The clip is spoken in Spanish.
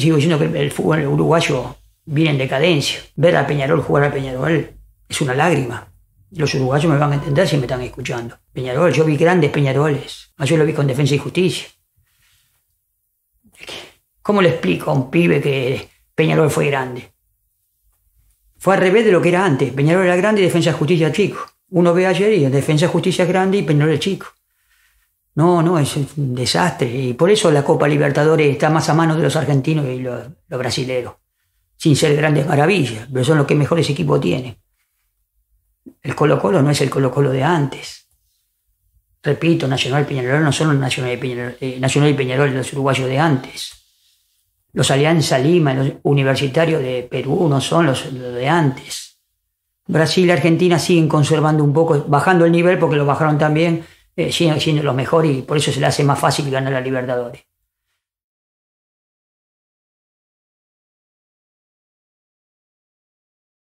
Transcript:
sigo diciendo que el fútbol uruguayo viene en decadencia. Ver a Peñarol jugar a Peñarol es una lágrima. Los uruguayos me van a entender si me están escuchando. Peñarol, yo vi grandes Peñaroles. Yo lo vi con Defensa y Justicia. ¿Cómo le explico a un pibe que Peñarol fue grande? Fue al revés de lo que era antes. Peñarol era grande y Defensa y Justicia chico. Uno ve ayer y Defensa y Justicia es grande y Peñarol es chico. No, no, es un desastre. Y por eso la Copa Libertadores está más a manos de los argentinos y los, brasileños brasileros. Sin ser grandes maravillas, pero son los que mejores equipos tienen. El Colo-Colo no es el Colo-Colo de antes. Repito, Nacional Peñarol no son los Nacional y Peñarol, eh, Nacional y Peñarol los uruguayos de antes. Los Alianza Lima, los universitarios de Perú no son los de antes. Brasil y Argentina siguen conservando un poco, bajando el nivel porque lo bajaron también eh, siguen siendo, siendo los mejores y por eso se le hace más fácil ganar a Libertadores.